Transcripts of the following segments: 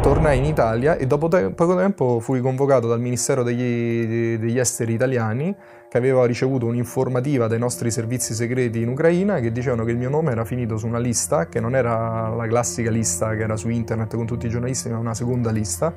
tornai in Italia e dopo te- poco tempo fui convocato dal Ministero degli, degli Esteri italiani che aveva ricevuto un'informativa dai nostri servizi segreti in Ucraina che dicevano che il mio nome era finito su una lista che non era la classica lista che era su internet con tutti i giornalisti, ma una seconda lista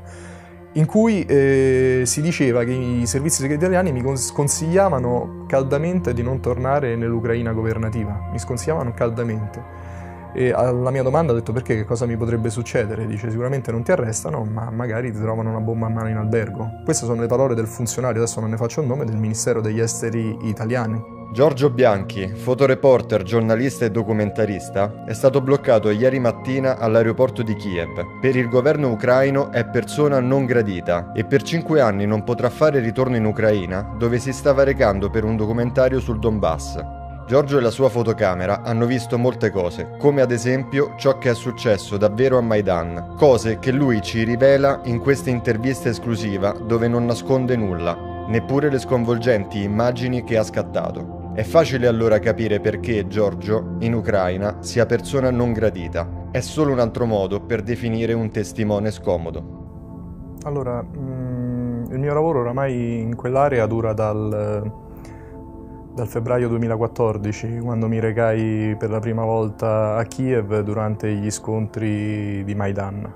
in cui eh, si diceva che i servizi segreti italiani mi cons- consigliavano caldamente di non tornare nell'Ucraina governativa, mi sconsigliavano caldamente. E alla mia domanda ho detto perché che cosa mi potrebbe succedere? Dice sicuramente non ti arrestano, ma magari ti trovano una bomba a mano in albergo. Queste sono le parole del funzionario, adesso non ne faccio il nome, del Ministero degli Esteri italiani. Giorgio Bianchi, fotoreporter, giornalista e documentarista, è stato bloccato ieri mattina all'aeroporto di Kiev. Per il governo ucraino è persona non gradita e per cinque anni non potrà fare ritorno in Ucraina, dove si stava recando per un documentario sul Donbass. Giorgio e la sua fotocamera hanno visto molte cose, come ad esempio ciò che è successo davvero a Maidan, cose che lui ci rivela in questa intervista esclusiva dove non nasconde nulla, neppure le sconvolgenti immagini che ha scattato. È facile allora capire perché Giorgio, in Ucraina, sia persona non gradita. È solo un altro modo per definire un testimone scomodo. Allora, mh, mm, il mio lavoro oramai in quell'area dura dal dal febbraio 2014, quando mi recai per la prima volta a Kiev durante gli scontri di Maidan.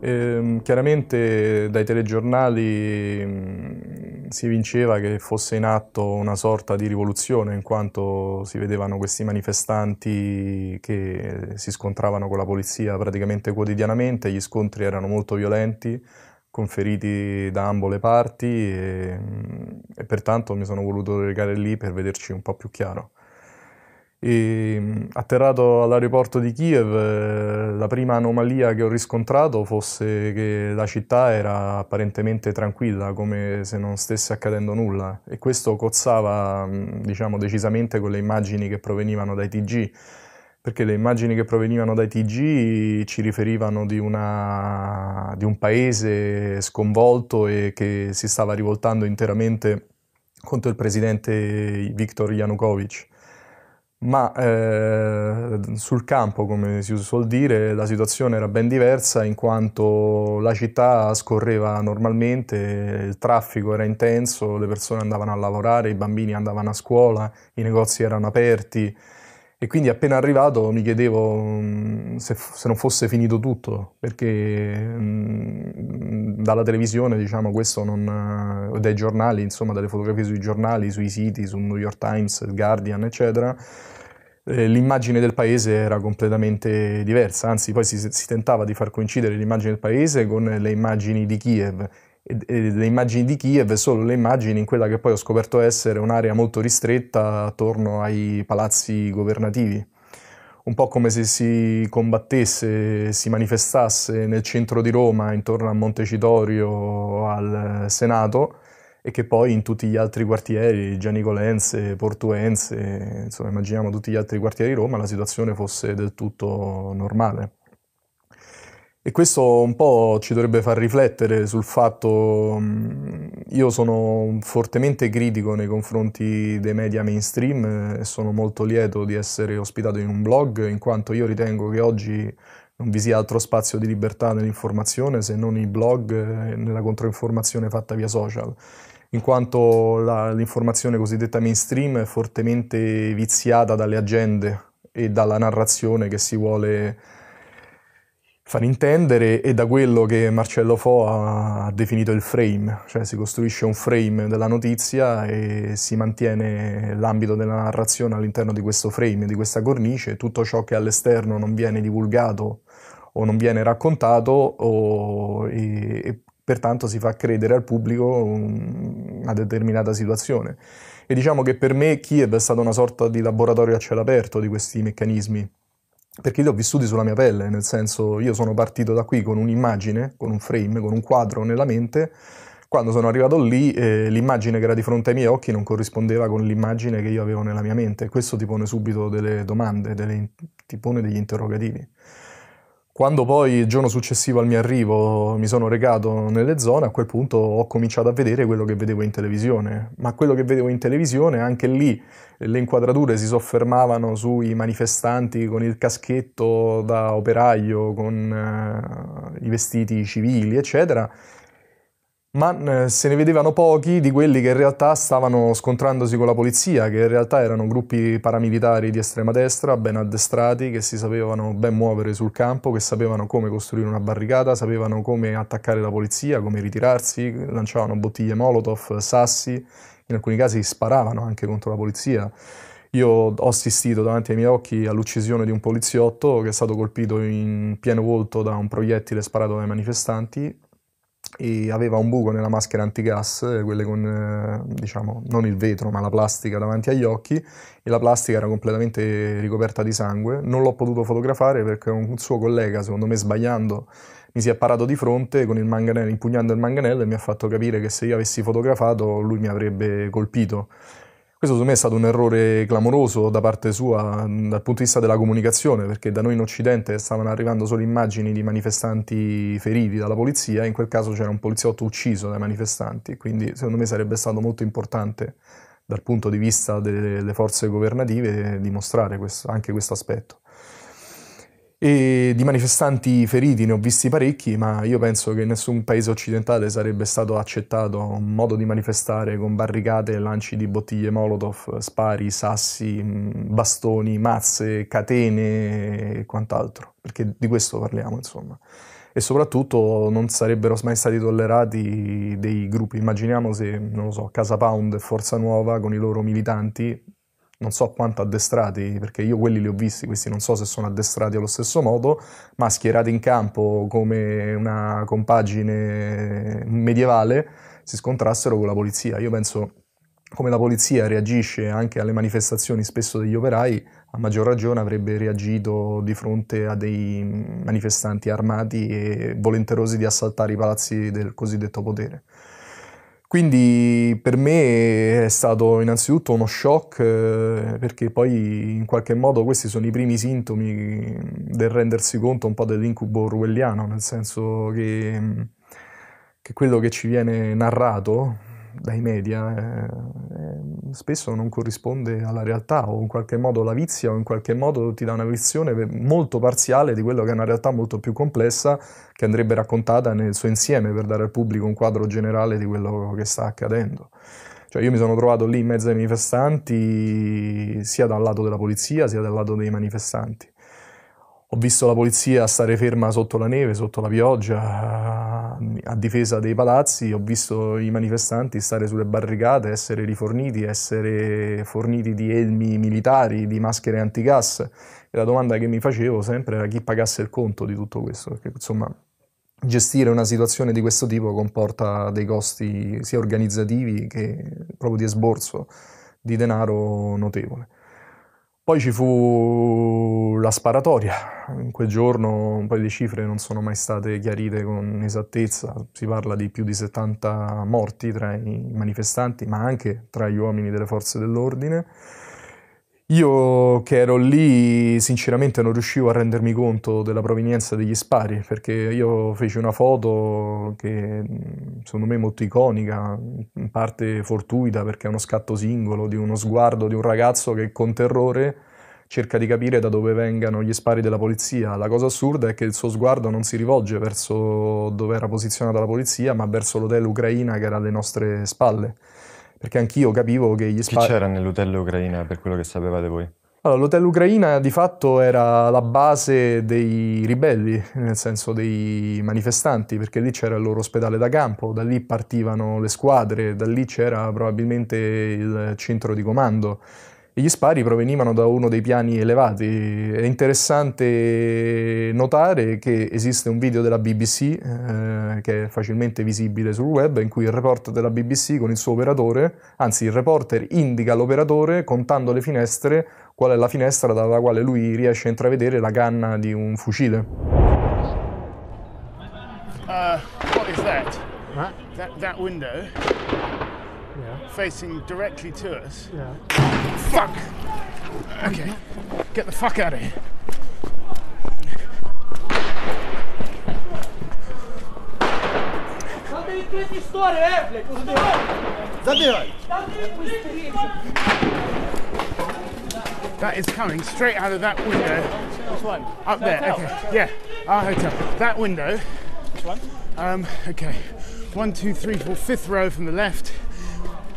E, ehm, chiaramente dai telegiornali mm, si vinceva che fosse in atto una sorta di rivoluzione, in quanto si vedevano questi manifestanti che si scontravano con la polizia praticamente quotidianamente, gli scontri erano molto violenti, conferiti da ambo le parti e, e pertanto mi sono voluto recare lì per vederci un po' più chiaro. E, atterrato all'aeroporto di Kiev, eh, la prima anomalia che ho riscontrato fosse che la città era apparentemente tranquilla, come se non stesse accadendo nulla, e questo cozzava, mm, diciamo, decisamente con le immagini che provenivano dai TG perché le immagini che provenivano dai TG ci riferivano di, una, di, un paese sconvolto e che si stava rivoltando interamente contro il presidente Viktor Yanukovych. Ma eh, sul campo, come si suol dire, la situazione era ben diversa in quanto la città scorreva normalmente, il traffico era intenso, le persone andavano a lavorare, i bambini andavano a scuola, i negozi erano aperti, e quindi appena arrivato mi chiedevo mm, se, se, non fosse finito tutto, perché mm, dalla televisione, diciamo, questo non, eh, dai giornali, insomma, dalle fotografie sui giornali, sui siti, su New York Times, Guardian, eccetera, eh, l'immagine del paese era completamente diversa, anzi poi si, si tentava di far coincidere l'immagine del paese con le immagini di Kiev le immagini di Kiev e solo le immagini in quella che poi ho scoperto essere un'area molto ristretta attorno ai palazzi governativi. Un po' come se si combattesse, si manifestasse nel centro di Roma, intorno a Montecitorio, al Senato, e che poi in tutti gli altri quartieri, Gianicolense, Portuense, insomma immaginiamo tutti gli altri quartieri di Roma, la situazione fosse del tutto normale. E questo un po' ci dovrebbe far riflettere sul fatto, che mm, io sono fortemente critico nei confronti dei media mainstream eh, e sono molto lieto di essere ospitato in un blog, in quanto io ritengo che oggi non vi sia altro spazio di libertà nell'informazione se non i blog e eh, nella controinformazione fatta via social, in quanto la, l'informazione cosiddetta mainstream è fortemente viziata dalle agende e dalla narrazione che si vuole far intendere e da quello che Marcello Fo ha definito il frame, cioè si costruisce un frame della notizia e si mantiene l'ambito della narrazione all'interno di questo frame, di questa cornice, tutto ciò che all'esterno non viene divulgato o non viene raccontato o, e, e pertanto si fa credere al pubblico una determinata situazione. E diciamo che per me Kiev è stata una sorta di laboratorio a cielo aperto di questi meccanismi perché li ho vissuti sulla mia pelle, nel senso io sono partito da qui con un'immagine, con un frame, con un quadro nella mente, quando sono arrivato lì eh, l'immagine che era di fronte ai miei occhi non corrispondeva con l'immagine che io avevo nella mia mente, questo ti pone subito delle domande, delle, ti pone degli interrogativi. Quando poi il giorno successivo al mio arrivo mi sono recato nelle zone, a quel punto ho cominciato a vedere quello che vedevo in televisione, ma quello che vedevo in televisione anche lì le inquadrature si soffermavano sui manifestanti con il caschetto da operaio, con eh, i vestiti civili, eccetera, ma eh, se ne vedevano pochi di quelli che in realtà stavano scontrandosi con la polizia, che in realtà erano gruppi paramilitari di estrema destra, ben addestrati, che si sapevano ben muovere sul campo, che sapevano come costruire una barricata, sapevano come attaccare la polizia, come ritirarsi, lanciavano bottiglie Molotov, sassi, in alcuni casi sparavano anche contro la polizia. Io ho assistito davanti ai miei occhi all'uccisione di un poliziotto che è stato colpito in pieno volto da un proiettile sparato dai manifestanti e aveva un buco nella maschera antigas, eh, quelle con, eh, diciamo, non il vetro, ma la plastica davanti agli occhi, e la plastica era completamente ricoperta di sangue. Non l'ho potuto fotografare perché un suo collega, secondo me sbagliando, mi si è parato di fronte con il manganello, impugnando il manganello e mi ha fatto capire che se io avessi fotografato lui mi avrebbe colpito. Questo secondo me è stato un errore clamoroso da parte sua dal punto di vista della comunicazione, perché da noi in Occidente stavano arrivando solo immagini di manifestanti feriti dalla polizia, e in quel caso c'era un poliziotto ucciso dai manifestanti, quindi secondo me sarebbe stato molto importante dal punto di vista delle forze governative dimostrare questo, anche questo aspetto e di manifestanti feriti ne ho visti parecchi, ma io penso che in nessun paese occidentale sarebbe stato accettato un modo di manifestare con barricate, lanci di bottiglie Molotov, spari, sassi, mm, bastoni, mazze, catene e quant'altro, perché di questo parliamo, insomma. E soprattutto non sarebbero mai stati tollerati dei gruppi, immaginiamo se, non lo so, Casa Pound e Forza Nuova con i loro militanti non so quanto addestrati, perché io quelli li ho visti, questi non so se sono addestrati allo stesso modo, ma schierati in campo come una compagine medievale si scontrassero con la polizia. Io penso come la polizia reagisce anche alle manifestazioni spesso degli operai, a maggior ragione avrebbe reagito di fronte a dei manifestanti armati e volenterosi di assaltare i palazzi del cosiddetto potere. Quindi per me è stato innanzitutto uno shock eh, perché poi in qualche modo questi sono i primi sintomi del rendersi conto un po' dell'incubo orwelliano, nel senso che, che quello che ci viene narrato dai media eh, eh, spesso non corrisponde alla realtà o in qualche modo la vizia o in qualche modo ti dà una visione molto parziale di quello che è una realtà molto più complessa che andrebbe raccontata nel suo insieme per dare al pubblico un quadro generale di quello che sta accadendo. Cioè io mi sono trovato lì in mezzo ai manifestanti sia dal lato della polizia sia dal lato dei manifestanti ho visto la polizia stare ferma sotto la neve, sotto la pioggia, a difesa dei palazzi, ho visto i manifestanti stare sulle barricate, essere riforniti, essere forniti di elmi militari, di maschere antigas. E la domanda che mi facevo sempre era chi pagasse il conto di tutto questo, perché insomma gestire una situazione di questo tipo comporta dei costi sia organizzativi che proprio di esborso di denaro notevole. Poi ci fu la sparatoria, in quel giorno un poi le cifre non sono mai state chiarite con esattezza, si parla di più di 70 morti tra i manifestanti ma anche tra gli uomini delle forze dell'ordine. Io che ero lì, sinceramente non riuscivo a rendermi conto della provenienza degli spari, perché io feci una foto che mm, secondo me è molto iconica, in parte fortuita perché è uno scatto singolo di uno sguardo di un ragazzo che con terrore cerca di capire da dove vengano gli spari della polizia. La cosa assurda è che il suo sguardo non si rivolge verso dove era posizionata la polizia, ma verso l'hotel Ucraina che era alle nostre spalle perché anch'io capivo che gli spazi... Che c'era nell'hotel Ucraina per quello che sapevate voi? Allora, l'hotel Ucraina di fatto era la base dei ribelli, nel senso dei manifestanti, perché lì c'era il loro ospedale da campo, da lì partivano le squadre, da lì c'era probabilmente il centro di comando e gli spari provenivano da uno dei piani elevati. È interessante notare che esiste un video della BBC, eh, che è facilmente visibile sul web, in cui il reporter della BBC con il suo operatore, anzi il reporter indica all'operatore contando le finestre qual è la finestra dalla quale lui riesce a intravedere la canna di un fucile. Uh, what is that? Huh? That, that window? facing directly to us. Yeah. Fuck! Okay, get the fuck out of here. That is coming straight out of that window. Which one? Up there. Okay. Yeah. Our hotel. That window. Which one? Um, okay. One, two, three, four, fifth row from the left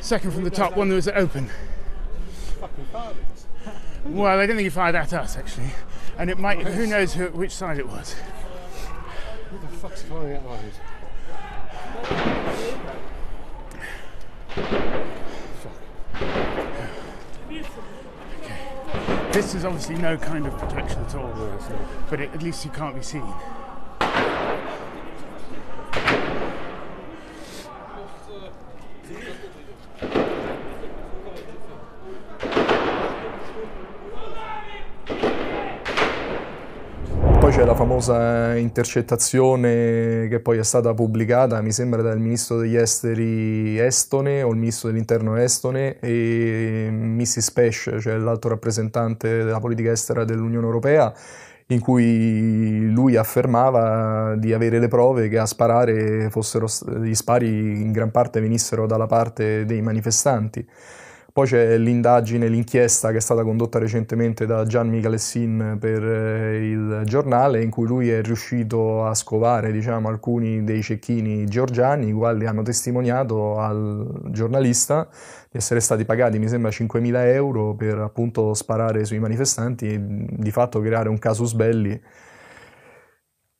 second from the top one that was open. Well, I don't think he fired at us actually, and it might. Who knows who, which side it was? Who the fuck's firing at mine? This is obviously no kind of protection at all, but it, at least you can't be seen. c'è la famosa intercettazione che poi è stata pubblicata, mi sembra, dal ministro degli esteri estone o il ministro dell'interno estone e Mrs. Mm, Pesh, cioè l'alto rappresentante della politica estera dell'Unione Europea, in cui lui affermava di avere le prove che a sparare fossero, gli spari in gran parte venissero dalla parte dei manifestanti. Poi c'è l'indagine, l'inchiesta che è stata condotta recentemente da Gian Michalessin per eh, il giornale, in cui lui è riuscito a scovare diciamo, alcuni dei cecchini georgiani, i quali hanno testimoniato al giornalista di essere stati pagati, mi sembra, 5.000 euro per appunto sparare sui manifestanti e di fatto creare un casus belli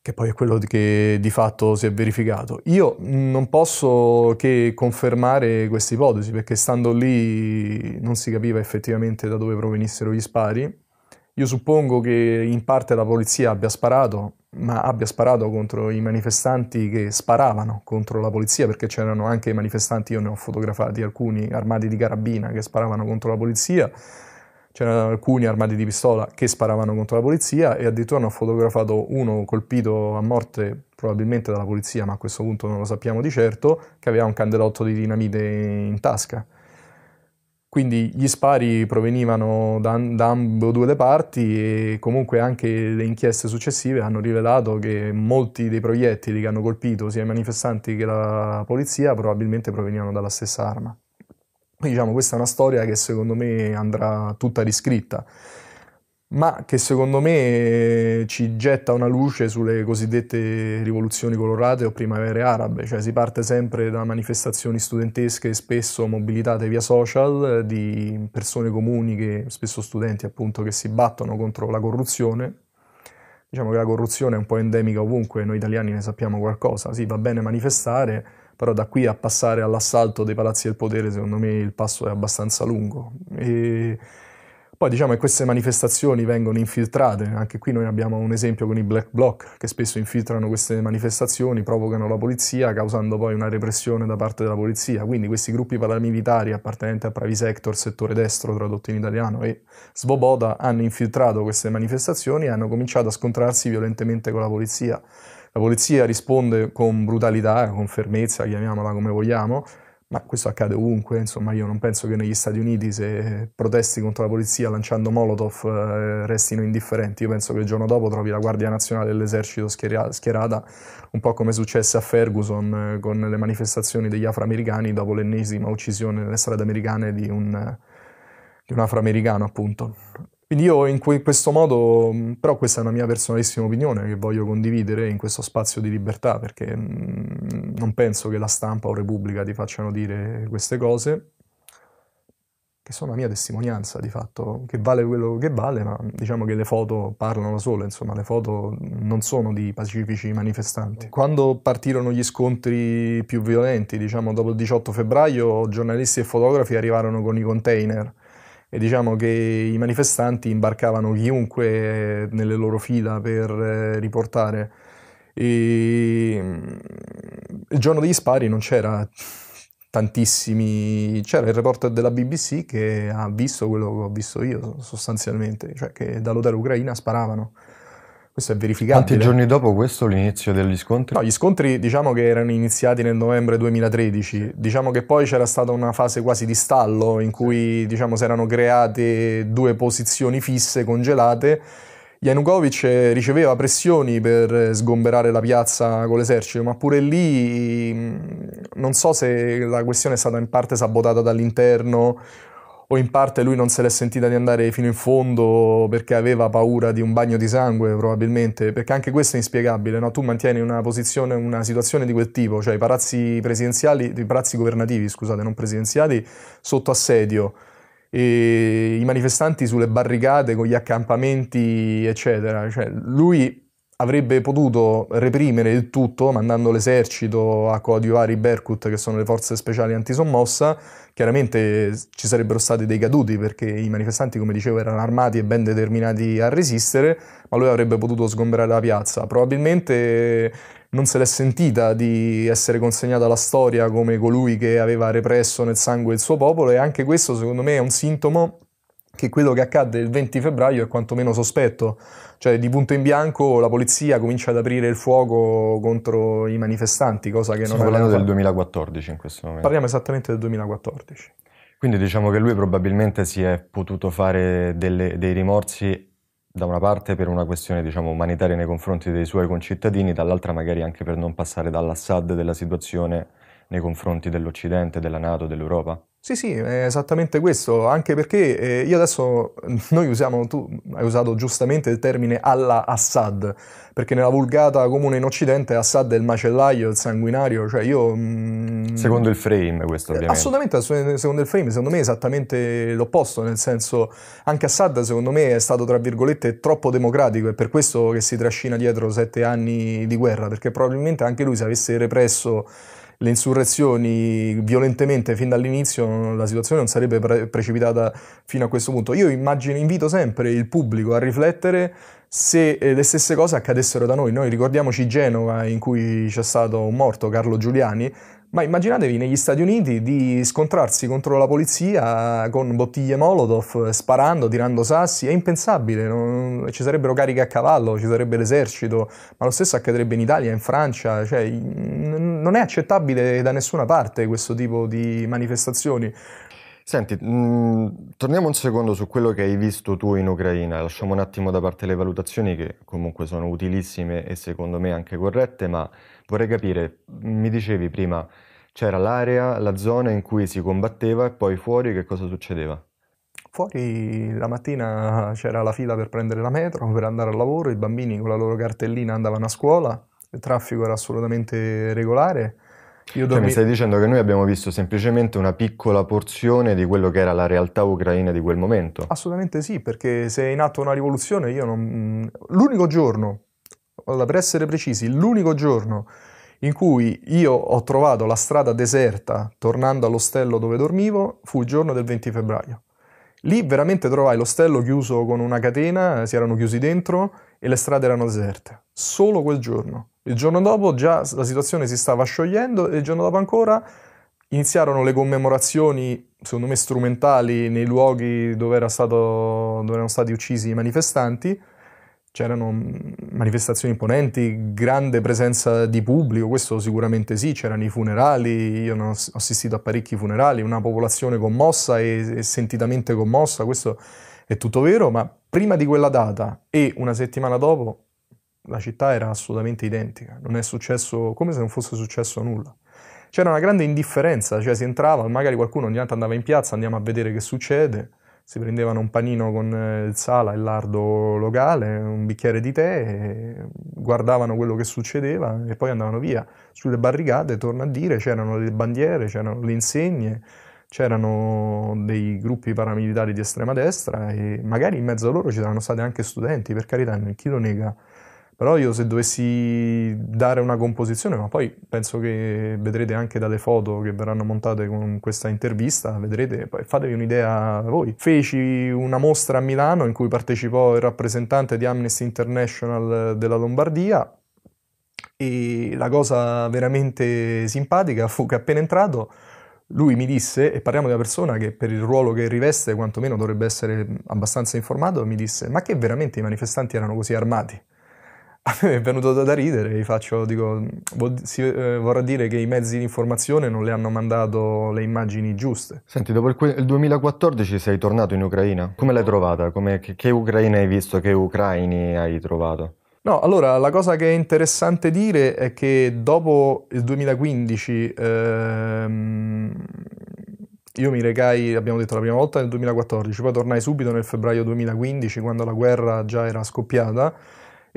che poi è quello che di fatto si è verificato. Io non posso che confermare questa ipotesi, perché stando lì non si capiva effettivamente da dove provenissero gli spari. Io suppongo che in parte la polizia abbia sparato, ma abbia sparato contro i manifestanti che sparavano contro la polizia, perché c'erano anche manifestanti, io ne ho fotografati alcuni armati di carabina che sparavano contro la polizia c'erano alcuni armati di pistola che sparavano contro la polizia e addirittura hanno fotografato uno colpito a morte probabilmente dalla polizia, ma a questo punto non lo sappiamo di certo, che aveva un candelotto di dinamite in tasca. Quindi gli spari provenivano da, da ambedue le parti e comunque anche le inchieste successive hanno rivelato che molti dei proiettili che hanno colpito sia i manifestanti che la polizia probabilmente provenivano dalla stessa arma. Quindi diciamo questa è una storia che secondo me andrà tutta riscritta, ma che secondo me eh, ci getta una luce sulle cosiddette rivoluzioni colorate o primavere arabe, cioè si parte sempre da manifestazioni studentesche spesso mobilitate via social di persone comuni che spesso studenti appunto che si battono contro la corruzione. Diciamo che la corruzione è un po' endemica ovunque, noi italiani ne sappiamo qualcosa, sì va bene manifestare, però da qui a passare all'assalto dei palazzi del potere secondo me il passo è abbastanza lungo. E poi diciamo che queste manifestazioni vengono infiltrate, anche qui noi abbiamo un esempio con i black bloc che spesso infiltrano queste manifestazioni, provocano la polizia causando poi una repressione da parte della polizia, quindi questi gruppi paramilitari appartenenti a Pravi Sector, settore destro tradotto in italiano, e Svoboda hanno infiltrato queste manifestazioni e hanno cominciato a scontrarsi violentemente con la polizia. La polizia risponde con brutalità, con fermezza, chiamiamola come vogliamo, ma questo accade ovunque, insomma io non penso che negli Stati Uniti se protesti contro la polizia lanciando Molotov eh, restino indifferenti, io penso che il giorno dopo trovi la Guardia Nazionale dell'esercito schierata, un po' come successe a Ferguson eh, con le manifestazioni degli afroamericani dopo l'ennesima uccisione nelle strade americane di un, di un afroamericano appunto. Quindi io in que- questo modo, mm, però questa è una mia personalissima opinione che voglio condividere in questo spazio di libertà, perché mh, mm, non penso che la stampa o Repubblica ti facciano dire queste cose, che sono la mia testimonianza di fatto, che vale quello che vale, ma diciamo che le foto parlano da sole, insomma le foto non sono di pacifici manifestanti. Quando partirono gli scontri più violenti, diciamo dopo il 18 febbraio, giornalisti e fotografi arrivarono con i container e diciamo che i manifestanti imbarcavano chiunque eh, nelle loro fila per eh, riportare. E mm, il giorno degli spari non c'era tantissimi. C'era il reporter della BBC che ha visto quello che ho visto io sostanzialmente, cioè che dall'hotel Ucraina sparavano. Questo è verificabile. Quanti giorni dopo questo l'inizio degli scontri? No, gli scontri diciamo che erano iniziati nel novembre 2013. Diciamo che poi c'era stata una fase quasi di stallo in cui diciamo, si erano create due posizioni fisse, congelate. Yanukovych riceveva pressioni per sgomberare la piazza con l'esercito, ma pure lì non so se la questione è stata in parte sabotata dall'interno o in parte lui non se l'è sentita di andare fino in fondo perché aveva paura di un bagno di sangue probabilmente, perché anche questo è inspiegabile, no? tu mantieni una posizione, una situazione di quel tipo, cioè i palazzi presidenziali, i palazzi governativi, scusate, non presidenziali, sotto assedio, i manifestanti sulle barricate con gli accampamenti, eccetera, cioè lui avrebbe potuto reprimere il tutto mandando l'esercito a coadiuvare i Berkut, che sono le forze speciali antisommossa. Chiaramente ci sarebbero stati dei caduti perché i manifestanti, come dicevo, erano armati e ben determinati a resistere, ma lui avrebbe potuto sgomberare la piazza. Probabilmente non se l'è sentita di essere consegnata alla storia come colui che aveva represso nel sangue il suo popolo e anche questo secondo me è un sintomo che quello che accadde il 20 febbraio è quantomeno sospetto, cioè di punto in bianco la polizia comincia ad aprire il fuoco contro i manifestanti, cosa che Stiamo non parlando del 2014 in questo momento. Parliamo esattamente del 2014. Quindi diciamo che lui probabilmente si è potuto fare delle, dei rimorsi da una parte per una questione diciamo, umanitaria nei confronti dei suoi concittadini, dall'altra magari anche per non passare dall'Assad della situazione nei confronti dell'Occidente, della Nato, dell'Europa. Sì, sì, è esattamente questo, anche perché eh, io adesso, noi usiamo, tu hai usato giustamente il termine alla Assad, perché nella vulgata comune in Occidente Assad è il macellaio, il sanguinario, cioè io... Mm, secondo il frame questo eh, ovviamente. Assolutamente, secondo il frame, secondo me è esattamente l'opposto, nel senso anche Assad secondo me è stato tra virgolette troppo democratico, è per questo che si trascina dietro sette anni di guerra, perché probabilmente anche lui se avesse represso le insurrezioni violentemente fin dall'inizio la situazione non sarebbe pre- precipitata fino a questo punto. Io immagino, invito sempre il pubblico a riflettere se eh, le stesse cose accadessero da noi. Noi ricordiamoci Genova in cui c'è stato un morto, Carlo Giuliani, ma immaginatevi negli Stati Uniti di scontrarsi contro la polizia con bottiglie Molotov, sparando, tirando sassi, è impensabile, non... ci sarebbero cariche a cavallo, ci sarebbe l'esercito, ma lo stesso accadrebbe in Italia, in Francia, cioè, non è accettabile da nessuna parte questo tipo di manifestazioni. Senti, mh, mm, torniamo un secondo su quello che hai visto tu in Ucraina, lasciamo un attimo da parte le valutazioni che comunque sono utilissime e secondo me anche corrette, ma vorrei capire, mi dicevi prima, c'era l'area, la zona in cui si combatteva e poi fuori che cosa succedeva? Fuori la mattina c'era la fila per prendere la metro, per andare al lavoro, i bambini con la loro cartellina andavano a scuola, il traffico era assolutamente regolare io cioè, mi stai dicendo che noi abbiamo visto semplicemente una piccola porzione di quello che era la realtà ucraina di quel momento? Assolutamente sì, perché se è in atto una rivoluzione, io non... Mm, l'unico giorno, allora, per essere precisi, l'unico giorno in cui io ho trovato la strada deserta tornando all'ostello dove dormivo fu il giorno del 20 febbraio. Lì veramente trovai l'ostello chiuso con una catena, si erano chiusi dentro e le strade erano deserte. Solo quel giorno. Il giorno dopo già la situazione si stava sciogliendo e il giorno dopo ancora iniziarono le commemorazioni, secondo me strumentali, nei luoghi dove, era stato, dove erano stati uccisi i manifestanti. C'erano mm, manifestazioni imponenti, grande presenza di pubblico, questo sicuramente sì, c'erano i funerali, io ho assistito a parecchi funerali, una popolazione commossa e, e sentitamente commossa, questo è tutto vero, ma prima di quella data e una settimana dopo la città era assolutamente identica, non è successo come se non fosse successo nulla. C'era una grande indifferenza, cioè si entrava, magari qualcuno ogni tanto andava in piazza, andiamo a vedere che succede, si prendevano un panino con eh, il sala, il lardo locale, un bicchiere di tè, guardavano quello che succedeva e poi andavano via. Sulle barricate, torno a dire, c'erano le bandiere, c'erano le insegne, c'erano dei gruppi paramilitari di estrema destra e magari in mezzo a loro ci saranno stati anche studenti, per carità, chi lo nega però io se dovessi dare una composizione, ma poi penso che vedrete anche dalle foto che verranno montate con questa intervista, vedrete, poi fatevi un'idea voi. Feci una mostra a Milano in cui partecipò il rappresentante di Amnesty International della Lombardia e la cosa veramente simpatica fu che appena entrato lui mi disse, e parliamo di una persona che per il ruolo che riveste quantomeno dovrebbe essere abbastanza informato, mi disse ma che veramente i manifestanti erano così armati? a me è venuto da ridere, gli faccio, dico, si, eh, vorrà dire che i mezzi di informazione non le hanno mandato le immagini giuste. Senti, dopo il, il 2014 sei tornato in Ucraina, come l'hai trovata? Come, che, che Ucraina hai visto, che ucraini hai trovato? No, allora la cosa che è interessante dire è che dopo il 2015 ehm, io mi recai, abbiamo detto la prima volta nel 2014, poi tornai subito nel febbraio 2015 quando la guerra già era scoppiata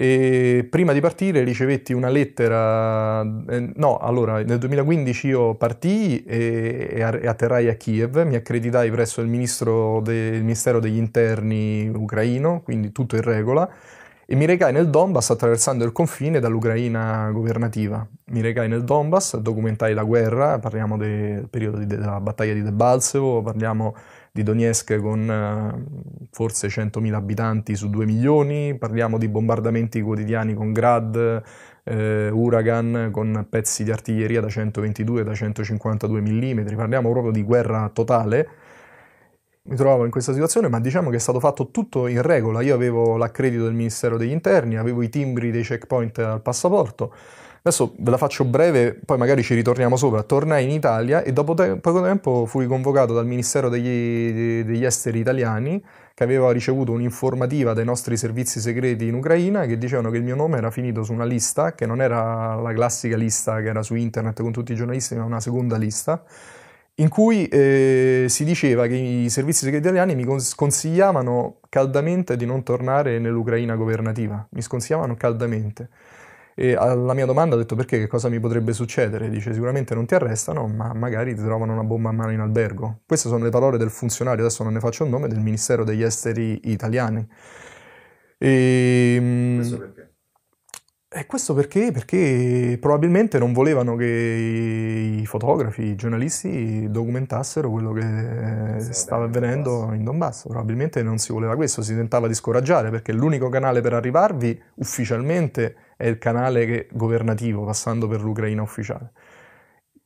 e prima di partire ricevetti una lettera, eh, no, allora nel 2015 io partii e, e, atterrai a Kiev, mi accreditai presso il, de, il Ministero degli Interni ucraino, quindi tutto in regola, e mi recai nel Donbass attraversando il confine dall'Ucraina governativa. Mi recai nel Donbass, documentai la guerra, parliamo del periodo di, della battaglia di Debaltsevo, parliamo di Donetsk con eh, forse 100.000 abitanti su 2 milioni, parliamo di bombardamenti quotidiani con Grad, eh, Uragan, con pezzi di artiglieria da 122 da 152 mm, parliamo proprio di guerra totale. Mi trovavo in questa situazione, ma diciamo che è stato fatto tutto in regola. Io avevo l'accredito del Ministero degli Interni, avevo i timbri dei checkpoint al passaporto, Adesso ve la faccio breve, poi magari ci ritorniamo sopra. Tornai in Italia e dopo te- poco tempo fui convocato dal Ministero degli, degli Esteri italiani che aveva ricevuto un'informativa dai nostri servizi segreti in Ucraina che dicevano che il mio nome era finito su una lista, che non era la classica lista che era su internet con tutti i giornalisti, ma una seconda lista, in cui eh, si diceva che i servizi segreti italiani mi cons- consigliavano caldamente di non tornare nell'Ucraina governativa, mi sconsigliavano caldamente. E alla mia domanda ha detto perché che cosa mi potrebbe succedere? Dice sicuramente non ti arrestano, ma magari ti trovano una bomba a mano in albergo. Queste sono le parole del funzionario, adesso non ne faccio il nome, del Ministero degli Esteri italiani. E, ehm, questo perché? E questo perché? Perché probabilmente non volevano che i fotografi, i giornalisti documentassero quello che stava avvenendo in Donbass. Probabilmente non si voleva questo, si tentava di scoraggiare perché l'unico canale per arrivarvi ufficialmente è il canale governativo, passando per l'Ucraina ufficiale.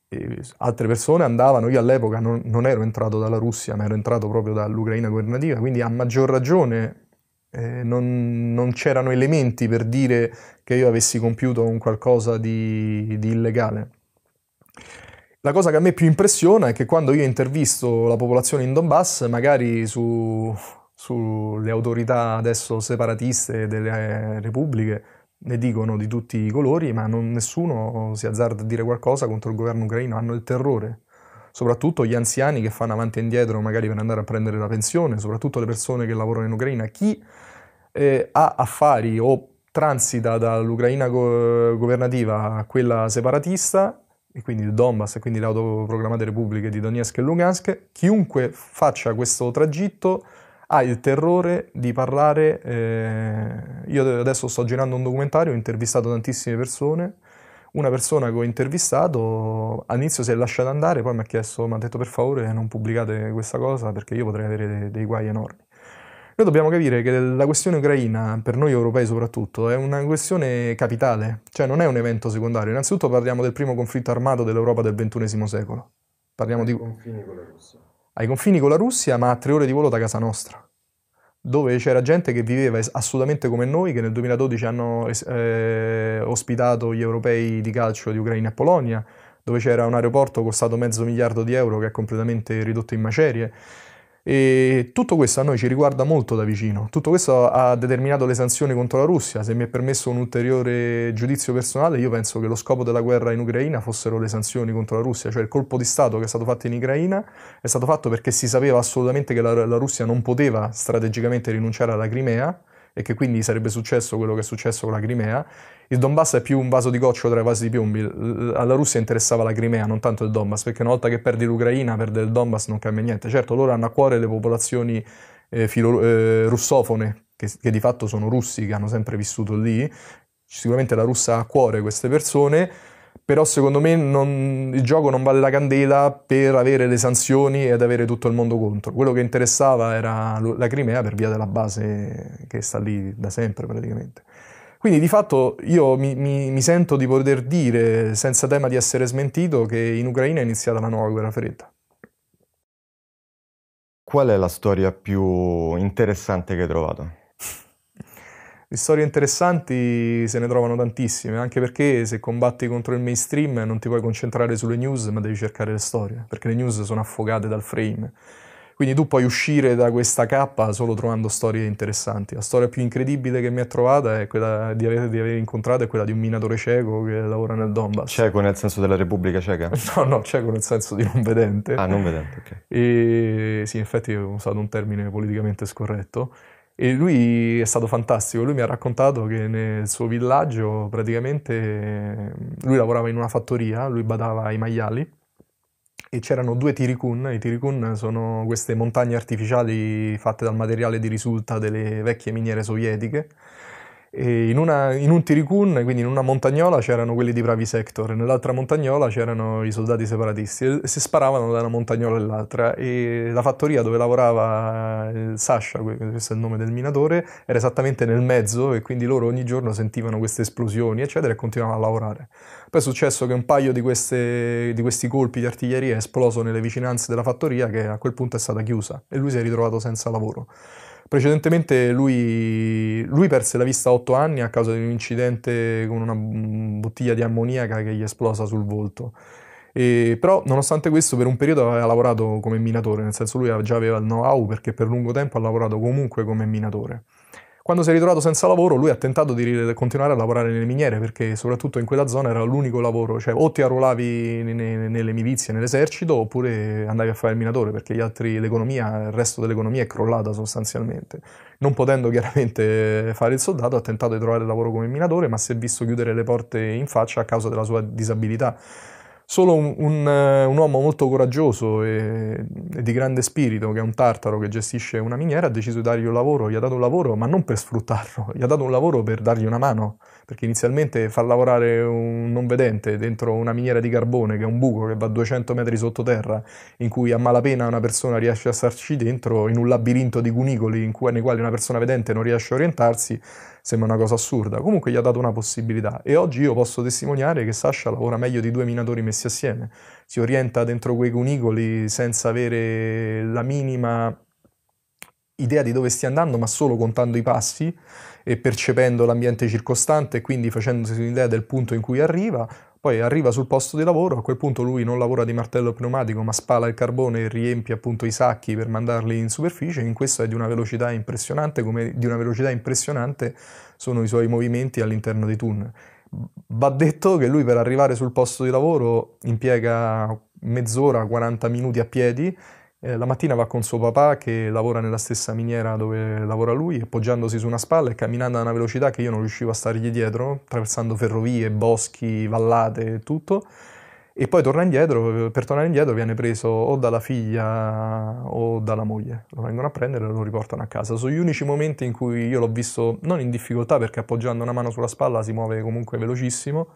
E altre persone andavano, io all'epoca non, non, ero entrato dalla Russia, ma ero entrato proprio dall'Ucraina governativa, quindi a maggior ragione eh, non, non c'erano elementi per dire che io avessi compiuto un qualcosa di, di illegale. La cosa che a me più impressiona è che quando io intervisto la popolazione in Donbass, magari su, sulle autorità adesso separatiste delle eh, repubbliche, ne dicono di tutti i colori, ma non, nessuno si azzarda a dire qualcosa contro il governo ucraino, hanno il terrore. Soprattutto gli anziani che fanno avanti e indietro magari per andare a prendere la pensione, soprattutto le persone che lavorano in Ucraina, chi eh, ha affari o transita dall'Ucraina go- governativa a quella separatista, e quindi il Donbass e quindi le autoproclamate repubbliche di Donetsk e Lugansk, chiunque faccia questo tragitto ha ah, il terrore di parlare. Eh, io adesso sto girando un documentario, ho intervistato tantissime persone. Una persona che ho intervistato all'inizio si è lasciata andare, poi mi ha chiesto, mi ha detto per favore non pubblicate questa cosa perché io potrei avere dei, dei guai enormi. Noi dobbiamo capire che la questione ucraina, per noi europei soprattutto, è una questione capitale, cioè non è un evento secondario. Innanzitutto parliamo del primo conflitto armato dell'Europa del XXI secolo. Parliamo di... Confini con la Russia ai confini con la Russia, ma a tre ore di volo da casa nostra, dove c'era gente che viveva assolutamente come noi, che nel 2012 hanno eh, ospitato gli europei di calcio di Ucraina e Polonia, dove c'era un aeroporto costato mezzo miliardo di euro che è completamente ridotto in macerie. E tutto questo a noi ci riguarda molto da vicino, tutto questo ha determinato le sanzioni contro la Russia, se mi è permesso un ulteriore giudizio personale io penso che lo scopo della guerra in Ucraina fossero le sanzioni contro la Russia, cioè il colpo di Stato che è stato fatto in Ucraina è stato fatto perché si sapeva assolutamente che la, la Russia non poteva strategicamente rinunciare alla Crimea, e che quindi sarebbe successo quello che è successo con la Crimea. Il Donbass è più un vaso di goccio tra i vasi di piombi. Alla Russia interessava la Crimea, non tanto il Donbass, perché una volta che perdi l'Ucraina, perdere il Donbass non cambia niente. Certo, loro hanno a cuore le popolazioni eh, filo, eh, russofone, che, che di fatto sono russi, che hanno sempre vissuto lì. Sicuramente la Russia ha a cuore queste persone però secondo me non, il gioco non vale la candela per avere le sanzioni ed avere tutto il mondo contro. Quello che interessava era la Crimea per via della base che sta lì da sempre praticamente. Quindi di fatto io mi, mi, mi sento di poter dire, senza tema di essere smentito, che in Ucraina è iniziata la nuova guerra fredda. Qual è la storia più interessante che hai trovato? Di storie interessanti se ne trovano tantissime, anche perché se combatti contro il mainstream non ti puoi concentrare sulle news, ma devi cercare le storie, perché le news sono affogate dal frame. Quindi tu puoi uscire da questa cappa solo trovando storie interessanti. La storia più incredibile che mi ha trovata è quella di aver, di aver incontrato è quella di un minatore cieco che lavora nel Donbass. Cieco nel senso della Repubblica cieca? No, no, cieco nel senso di non vedente. Ah, non vedente, ok. E sì, in effetti ho usato un termine politicamente scorretto. E lui è stato fantastico, lui mi ha raccontato che nel suo villaggio praticamente lui lavorava in una fattoria, lui badava ai maiali e c'erano due tiricun, i tiricun sono queste montagne artificiali fatte dal materiale di risulta delle vecchie miniere sovietiche in, una, in, un tiricun, quindi in una montagnola, c'erano quelli di Bravi Sector, nell'altra montagnola c'erano i soldati separatisti e si sparavano da una montagnola all'altra e la fattoria dove lavorava eh, Sasha, questo è il nome del minatore, era esattamente nel mezzo e quindi loro ogni giorno sentivano queste esplosioni eccetera e continuavano a lavorare. Poi è successo che un paio di, queste, di questi colpi di artiglieria è esploso nelle vicinanze della fattoria che a quel punto è stata chiusa e lui si è ritrovato senza lavoro. Precedentemente lui, lui, perse la vista a 8 anni a causa di un incidente con una bottiglia di ammoniaca che gli è esplosa sul volto. E, però, nonostante questo, per un periodo aveva lavorato come minatore, nel senso lui già aveva il know-how perché per lungo tempo ha lavorato comunque come minatore. Quando si è ritrovato senza lavoro, lui ha tentato di continuare a lavorare nelle miniere perché soprattutto in quella zona era l'unico lavoro, cioè o ti arruolavi nelle milizie, nell'esercito, oppure andavi a fare il minatore perché gli altri, l'economia, il resto dell'economia è crollata sostanzialmente. Non potendo chiaramente fare il soldato, ha tentato di trovare lavoro come minatore, ma si è visto chiudere le porte in faccia a causa della sua disabilità Solo un, un, eh, un uomo molto coraggioso e, e, di grande spirito, che è un tartaro che gestisce una miniera, ha deciso di dargli un lavoro, gli ha dato un lavoro, ma non per sfruttarlo, gli ha dato un lavoro per dargli una mano, perché inizialmente far lavorare un non vedente dentro una miniera di carbone, che è un buco che va 200 metri sottoterra, in cui a malapena una persona riesce a starci dentro, in un labirinto di cunicoli cui, nei quali una persona vedente non riesce a orientarsi, sembra una cosa assurda. Comunque gli ha dato una possibilità e oggi io posso testimoniare che Sasha lavora meglio di due minatori messicani messi assieme. Si orienta dentro quei cunicoli senza avere la minima idea di dove stia andando, ma solo contando i passi e percependo l'ambiente circostante e quindi facendosi un'idea del punto in cui arriva. Poi arriva sul posto di lavoro, a quel punto lui non lavora di martello pneumatico ma spala il carbone e riempie appunto i sacchi per mandarli in superficie, in questo è di una velocità impressionante, come di una velocità impressionante sono i suoi movimenti all'interno dei tunnel. Va detto che lui per arrivare sul posto di lavoro impiega mezz'ora, 40 minuti a piedi. Eh, la mattina va con suo papà che lavora nella stessa miniera dove lavora lui appoggiandosi su una spalla e camminando a una velocità che io non riuscivo a stargli dietro, attraversando ferrovie, boschi, vallate e tutto e poi torna indietro, per tornare indietro viene preso o dalla figlia o dalla moglie, lo vengono a prendere e lo riportano a casa. Sono gli unici momenti in cui io l'ho visto non in difficoltà perché appoggiando una mano sulla spalla si muove comunque velocissimo,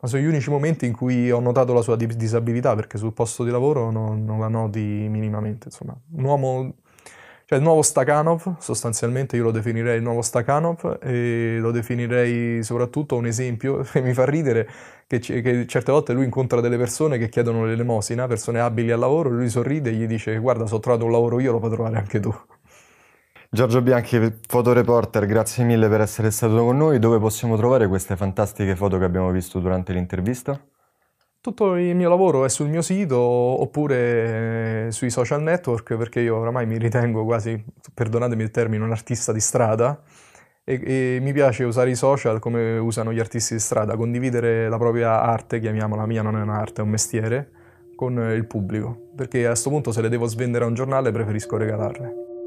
ma sono gli unici momenti in cui ho notato la sua disabilità perché sul posto di lavoro non, non la noti minimamente, insomma, un uomo cioè il nuovo Stakhanov, sostanzialmente io lo definirei il nuovo Stakhanov e lo definirei soprattutto un esempio che mi fa ridere che, che, certe volte lui incontra delle persone che chiedono l'elemosina, persone abili al lavoro, lui sorride e gli dice guarda, se ho trovato un lavoro io, lo puoi trovare anche tu. Giorgio Bianchi, fotoreporter, grazie mille per essere stato con noi. Dove possiamo trovare queste fantastiche foto che abbiamo visto durante l'intervista? Tutto il mio lavoro è sul mio sito oppure eh, sui social network perché io oramai mi ritengo quasi, perdonatemi il termine, un artista di strada e, e mi piace usare i social come usano gli artisti di strada, condividere la propria arte, chiamiamola mia, non è un'arte, è un mestiere, con il pubblico perché a questo punto se le devo svendere a un giornale preferisco regalarle.